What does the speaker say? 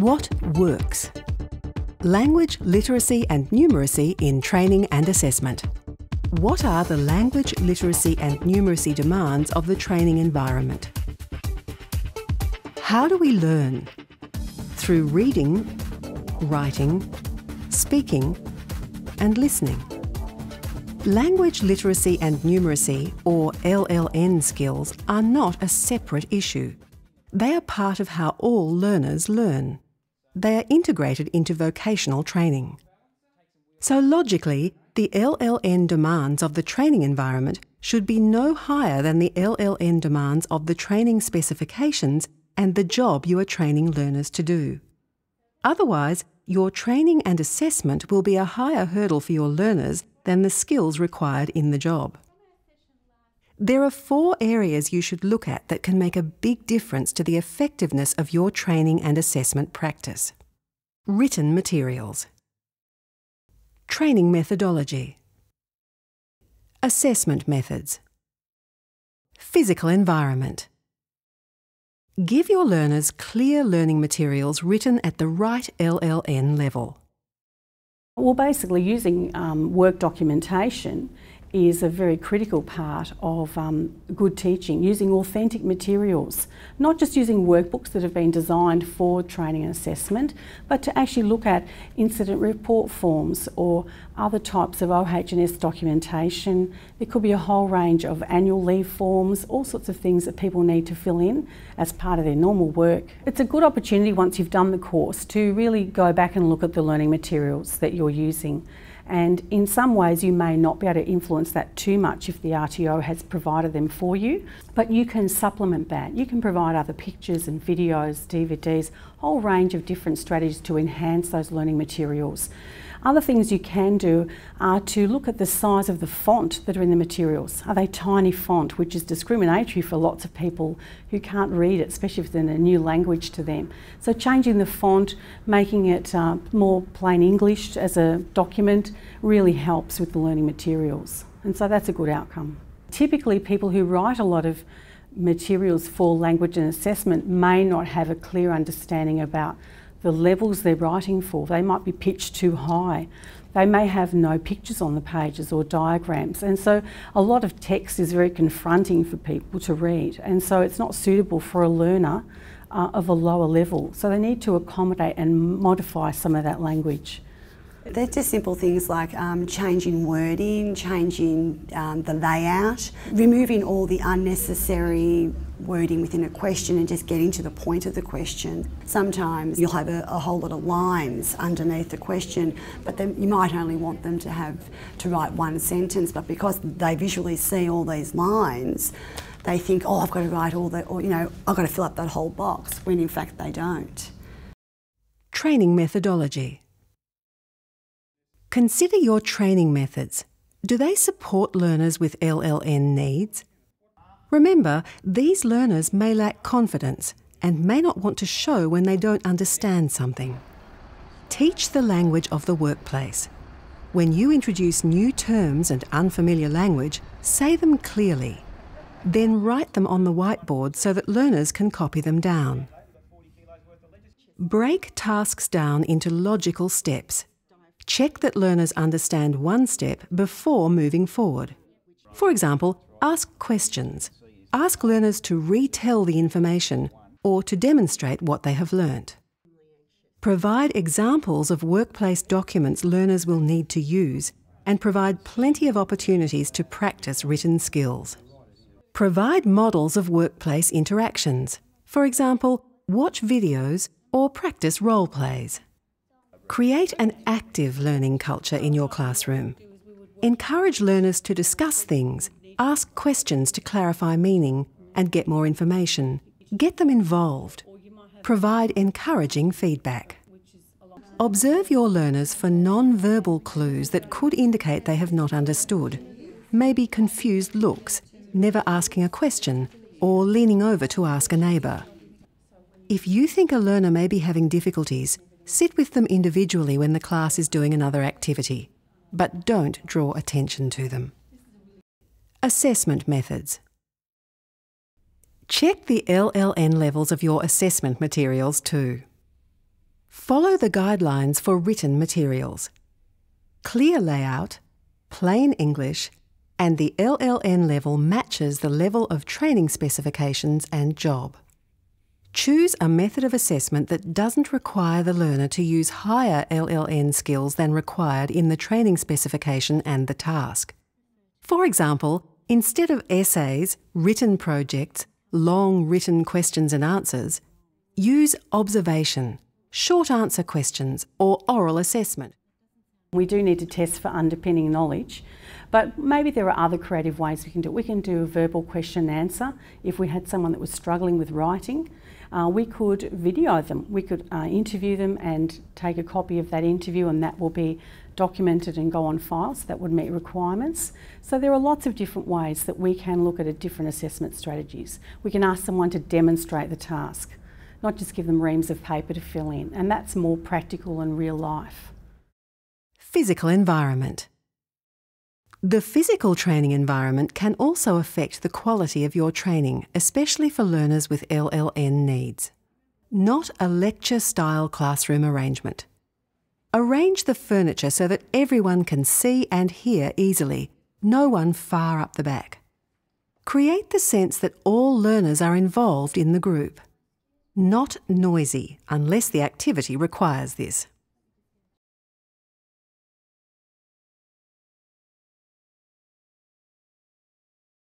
What works? Language, literacy and numeracy in training and assessment. What are the language, literacy and numeracy demands of the training environment? How do we learn? Through reading, writing, speaking and listening. Language literacy and numeracy, or LLN skills, are not a separate issue. They are part of how all learners learn they are integrated into vocational training. So logically, the LLN demands of the training environment should be no higher than the LLN demands of the training specifications and the job you are training learners to do. Otherwise, your training and assessment will be a higher hurdle for your learners than the skills required in the job. There are four areas you should look at that can make a big difference to the effectiveness of your training and assessment practice. Written materials, training methodology, assessment methods, physical environment. Give your learners clear learning materials written at the right LLN level. Well, basically, using um, work documentation is a very critical part of um, good teaching, using authentic materials, not just using workbooks that have been designed for training and assessment, but to actually look at incident report forms or other types of OH&S documentation. There could be a whole range of annual leave forms, all sorts of things that people need to fill in as part of their normal work. It's a good opportunity once you've done the course to really go back and look at the learning materials that you're using. And in some ways, you may not be able to influence that too much if the RTO has provided them for you, but you can supplement that. You can provide other pictures and videos, DVDs, whole range of different strategies to enhance those learning materials. Other things you can do are to look at the size of the font that are in the materials. Are they tiny font, which is discriminatory for lots of people who can't read it, especially if it's in a new language to them. So changing the font, making it uh, more plain English as a document really helps with the learning materials. And so that's a good outcome. Typically people who write a lot of materials for language and assessment may not have a clear understanding about the levels they're writing for. They might be pitched too high. They may have no pictures on the pages or diagrams. And so a lot of text is very confronting for people to read. And so it's not suitable for a learner uh, of a lower level. So they need to accommodate and modify some of that language. They're just simple things like um, changing wording, changing um, the layout, removing all the unnecessary wording within a question and just getting to the point of the question. Sometimes you'll have a, a whole lot of lines underneath the question, but you might only want them to have to write one sentence. But because they visually see all these lines, they think, oh, I've got to write all the, or you know, I've got to fill up that whole box, when in fact they don't. Training methodology. Consider your training methods. Do they support learners with LLN needs? Remember, these learners may lack confidence and may not want to show when they don't understand something. Teach the language of the workplace. When you introduce new terms and unfamiliar language, say them clearly. Then write them on the whiteboard so that learners can copy them down. Break tasks down into logical steps. Check that learners understand one step before moving forward. For example, ask questions ask learners to retell the information or to demonstrate what they have learnt. Provide examples of workplace documents learners will need to use and provide plenty of opportunities to practice written skills. Provide models of workplace interactions. For example, watch videos or practice role plays. Create an active learning culture in your classroom. Encourage learners to discuss things Ask questions to clarify meaning and get more information. Get them involved. Provide encouraging feedback. Observe your learners for non-verbal clues that could indicate they have not understood. Maybe confused looks, never asking a question, or leaning over to ask a neighbour. If you think a learner may be having difficulties, sit with them individually when the class is doing another activity, but don't draw attention to them. Assessment methods. Check the LLN levels of your assessment materials too. Follow the guidelines for written materials. Clear layout, plain English, and the LLN level matches the level of training specifications and job. Choose a method of assessment that doesn't require the learner to use higher LLN skills than required in the training specification and the task. For example, Instead of essays, written projects, long written questions and answers, use observation, short answer questions, or oral assessment. We do need to test for underpinning knowledge, but maybe there are other creative ways we can do it. We can do a verbal question and answer. If we had someone that was struggling with writing, uh, we could video them. We could uh, interview them and take a copy of that interview, and that will be documented and go on file, so that would meet requirements. So there are lots of different ways that we can look at different assessment strategies. We can ask someone to demonstrate the task, not just give them reams of paper to fill in, and that's more practical and real life physical environment. The physical training environment can also affect the quality of your training, especially for learners with LLN needs. Not a lecture style classroom arrangement. Arrange the furniture so that everyone can see and hear easily, no one far up the back. Create the sense that all learners are involved in the group. Not noisy, unless the activity requires this.